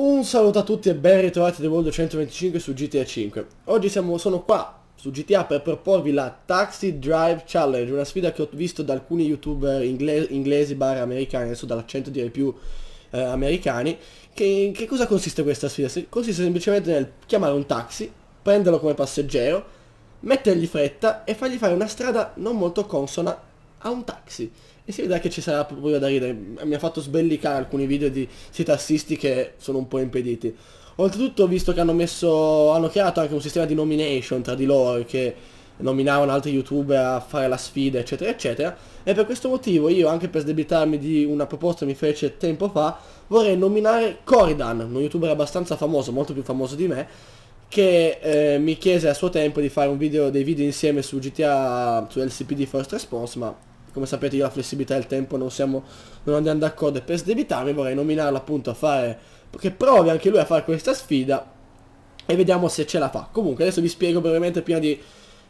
Un saluto a tutti e ben ritrovati da World 125 su GTA 5. Oggi siamo, sono qua su GTA per proporvi la Taxi Drive Challenge, una sfida che ho visto da alcuni youtuber ingle inglesi bar americani, adesso dall'accento direi più eh, americani. Che, che cosa consiste questa sfida? Consiste semplicemente nel chiamare un taxi, prenderlo come passeggero, mettergli fretta e fargli fare una strada non molto consona a un taxi. E eh si vedrà che ci sarà proprio da ridere. Mi ha fatto sbellicare alcuni video di si tassisti che sono un po' impediti. Oltretutto ho visto che hanno messo. hanno creato anche un sistema di nomination tra di loro che nominavano altri youtuber a fare la sfida, eccetera, eccetera. E per questo motivo io, anche per sdebitarmi di una proposta che mi fece tempo fa, vorrei nominare Coridan, un youtuber abbastanza famoso, molto più famoso di me, che eh, mi chiese a suo tempo di fare video, dei video insieme su GTA, su LCPD First Response, ma come sapete io la flessibilità e il tempo non, siamo, non andiamo d'accordo e per sdebitarmi vorrei nominarlo appunto a fare, che provi anche lui a fare questa sfida e vediamo se ce la fa. Comunque adesso vi spiego brevemente prima di,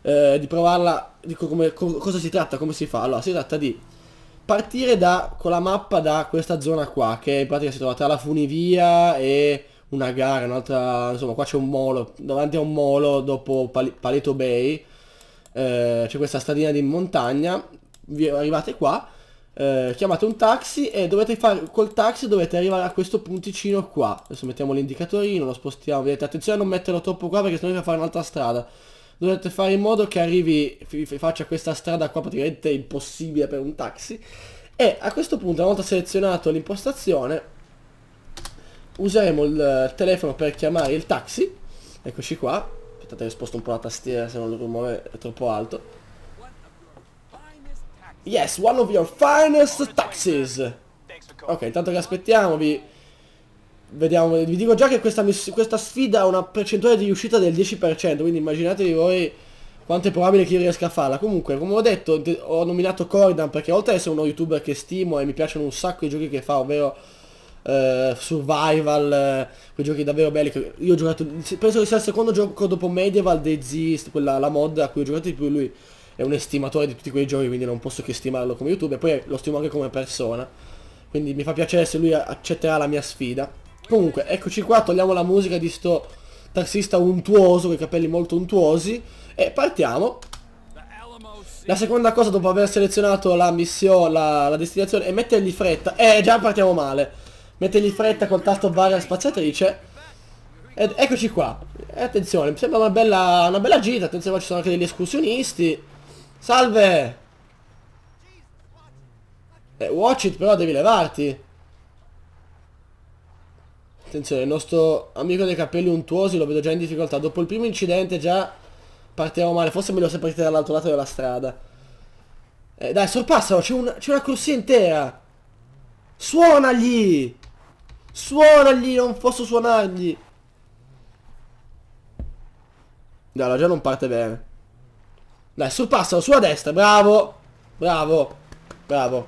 eh, di provarla, dico come, co cosa si tratta, come si fa. Allora si tratta di partire da, con la mappa da questa zona qua che in pratica si trova tra la funivia e una gara, un'altra, insomma qua c'è un molo, davanti a un molo dopo Pal Paleto Bay eh, c'è questa stradina di montagna vi arrivate qua, eh, chiamate un taxi e dovete fare, col taxi dovete arrivare a questo punticino qua. Adesso mettiamo l'indicatorino, lo spostiamo, vedete, attenzione a non metterlo troppo qua perché sennò vi fa fare un'altra strada. Dovete fare in modo che arrivi, faccia questa strada qua praticamente impossibile per un taxi. E a questo punto, una volta selezionato l'impostazione, useremo il telefono per chiamare il taxi. Eccoci qua. Aspettate che sposto un po' la tastiera se non il rumore è troppo alto. Yes, one of your finest taxis. Ok, intanto che aspettiamo vi... Vediamo, vi dico già che questa, questa sfida ha una percentuale di riuscita del 10%, quindi immaginatevi voi quanto è probabile che io riesca a farla. Comunque, come ho detto, ho nominato Cordan perché oltre ad essere uno youtuber che stimo e mi piacciono un sacco i giochi che fa, ovvero eh, Survival, eh, quei giochi davvero belli che io ho giocato, penso che sia il secondo gioco dopo Medieval The Zist, quella la mod a cui ho giocato di più lui è un estimatore di tutti quei giochi, quindi non posso che stimarlo come youtuber, poi lo stimo anche come persona, quindi mi fa piacere se lui accetterà la mia sfida. Comunque, eccoci qua, togliamo la musica di sto taxista untuoso, con i capelli molto untuosi, e partiamo. La seconda cosa dopo aver selezionato la missione, la, la destinazione, è mettergli fretta. Eh, già partiamo male. Mettergli fretta col tasto varia spaziatrice. Ed eccoci qua. E attenzione, mi sembra una bella, una bella gita, attenzione ci sono anche degli escursionisti. Salve! Eh, watch it però devi levarti. Attenzione, il nostro amico dei capelli untuosi lo vedo già in difficoltà. Dopo il primo incidente già partiamo male. Forse è meglio se partite dall'altro lato della strada. Eh, dai, sorpassalo, c'è un, una corsia intera. Suonagli! Suonagli, non posso suonargli. Dai, allora già non parte bene. Dai, sorpassalo sulla destra, bravo! Bravo! Bravo!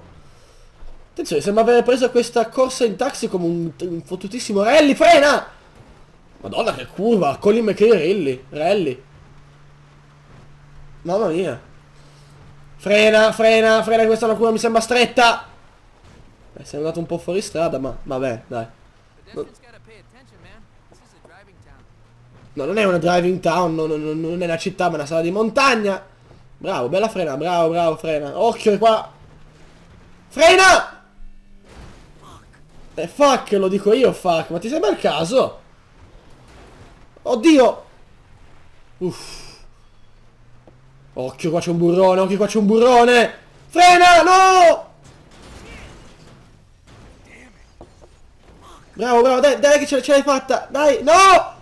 Attenzione, sembra aver preso questa corsa in taxi come un, un fottutissimo Rally, frena! Madonna che curva, Colin McRae Rally, Rally. Mamma mia. Frena, frena, frena, questa è una curva mi sembra stretta. Beh, sei andato un po' fuori strada, ma vabbè, dai. No, non è una driving town, non, non, non è una città, ma è una sala di montagna. Bravo, bella frena, bravo, bravo, frena. Occhio qua. Frena! E eh, fuck, lo dico io, fuck. Ma ti sembra il caso? Oddio! Uff. Occhio, qua c'è un burrone, occhio, qua c'è un burrone! Frena, no! Bravo, bravo, dai, dai che ce l'hai fatta! Dai, no!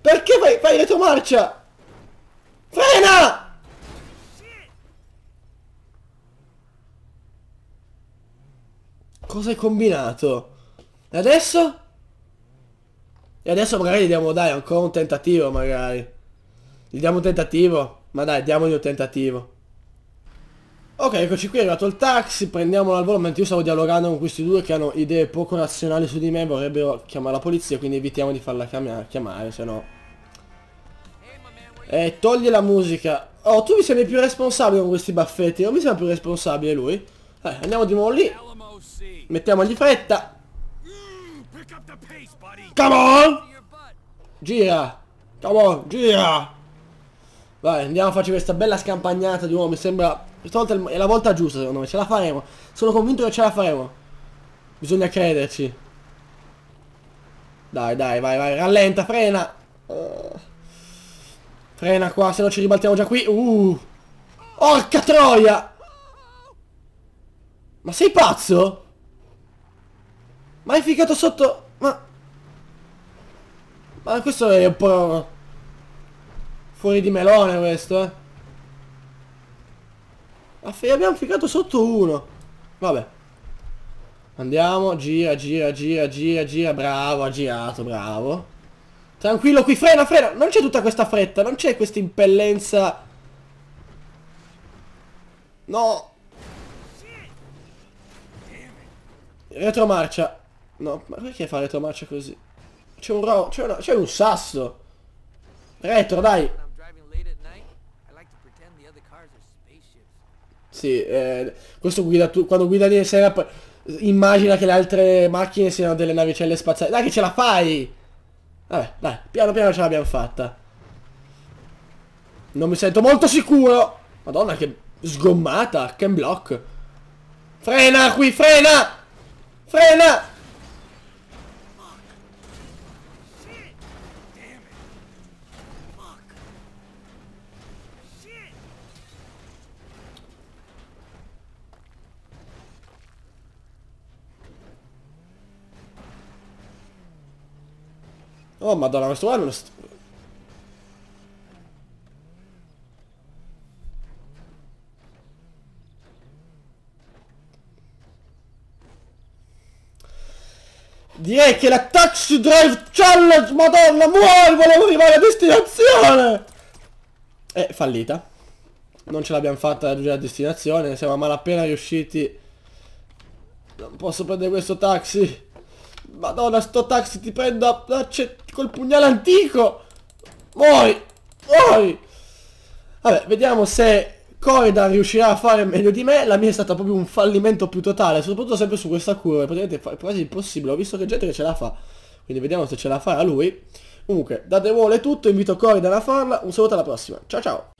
Perché fai, fai retromarcia? Frena! Cosa hai combinato? E adesso? E adesso magari gli diamo, dai, ancora un tentativo, magari. Gli diamo un tentativo? Ma dai, diamogli un tentativo. Ok, eccoci qui, è arrivato il taxi, prendiamolo al volo, mentre io stavo dialogando con questi due che hanno idee poco razionali su di me, vorrebbero chiamare la polizia, quindi evitiamo di farla chiamare, chiamare se no... Eh, togli la musica. Oh, tu mi sembri più responsabile con questi baffetti, non mi sembra più responsabile lui. Eh, andiamo di nuovo lì. Mettiamogli fretta. Mm, Come on! Gira! Come on, gira! Vai, andiamo a farci questa bella scampagnata di nuovo, mi sembra... Questa volta è la volta giusta, secondo me, ce la faremo. Sono convinto che ce la faremo. Bisogna crederci. Dai, dai, vai, vai, rallenta, frena! Uh. Frena qua, se no ci ribaltiamo già qui. Uh! Orca troia! Ma sei pazzo? Ma hai ficato sotto... Ma... Ma questo è un po'... Fuori di melone questo, eh. Ma abbiamo ficato sotto uno. Vabbè. Andiamo, gira, gira, gira, gira, gira. Bravo, ha girato, bravo. Tranquillo, qui frena, frena. Non c'è tutta questa fretta, non c'è questa impellenza... No. Retromarcia. No, ma perché fare Tomaccio così? C'è un C'è, una... c'è un sasso! Retro, dai! Sì, eh, questo guida tu... Quando guida di sera poi... Immagina che le altre macchine siano delle navicelle spaziali. Dai che ce la fai! Vabbè, dai, piano piano ce l'abbiamo fatta. Non mi sento molto sicuro! Madonna che sgommata! che block! Frena qui, frena! Frena! Oh madonna, questo qua non... Direi che la Taxi Drive Challenge, madonna, muori, volevo arrivare a destinazione! È fallita. Non ce l'abbiamo fatta a raggiungere la destinazione, siamo a malapena riusciti... Non posso prendere questo taxi. Madonna, sto taxi ti prendo a placce col pugnale antico! Muori! Muori! Vabbè, vediamo se Corridan riuscirà a fare meglio di me. La mia è stata proprio un fallimento più totale, soprattutto sempre su questa curva. Praticamente è quasi impossibile. Ho visto che gente che ce la fa. Quindi vediamo se ce la farà lui. Comunque, da The Wall è tutto. Invito Corridan a farla. Un saluto alla prossima. Ciao ciao!